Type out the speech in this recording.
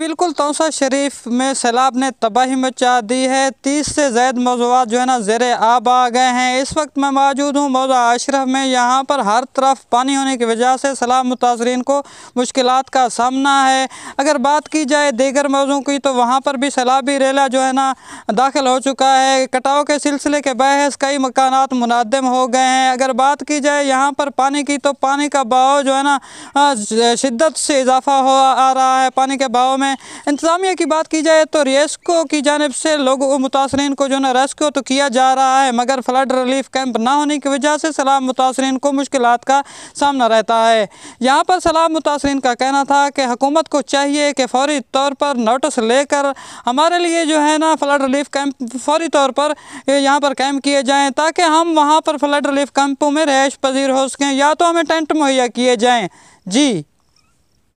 बिल्कुल तोसा शरीफ में सैलाब ने तबाही मचा दी है तीस से ज़ायद मौजूद जो है ना जेर आब आ गए हैं इस वक्त मैं मौजूद हूँ मौजा अशरफ में यहाँ पर हर तरफ पानी होने की वजह से सैलाब मुतासरीन को मुश्किल का सामना है अगर बात की जाए दीगर मौजों की तो वहाँ पर भी सैलाबी रेला जो है ना दाखिल हो चुका है कटाव के सिलसिले के बहस कई मकान मुनदम हो गए हैं अगर बात की जाए यहाँ पर पानी की तो पानी का बहाव जो है ना शिद्दत से इजाफा हो आ रहा है पानी के बहाव में इंतज़ामिया की बात की जाए तो रेस्को की जानब से लोगों मुतासरी को जो है ना रेस्क्यू तो किया जा रहा है मगर फ्लड रिलीफ कैंप ना होने की वजह से सलाब मुतासरीन को मुश्किल का सामना रहता है यहाँ पर सलाब मुतासरी का कहना था कि हुकूमत को चाहिए कि फौरी तौर पर नोटिस लेकर हमारे लिए जो है ना फ्लड रिलीफ कैंप फौरी तौर पर यहाँ पर कैंप किए जाएँ ताकि हम वहाँ पर फ्लड रिलीफ कैंपों में रहायश पजीर हो सकें या तो हमें टेंट मुहैया किए जाएँ जी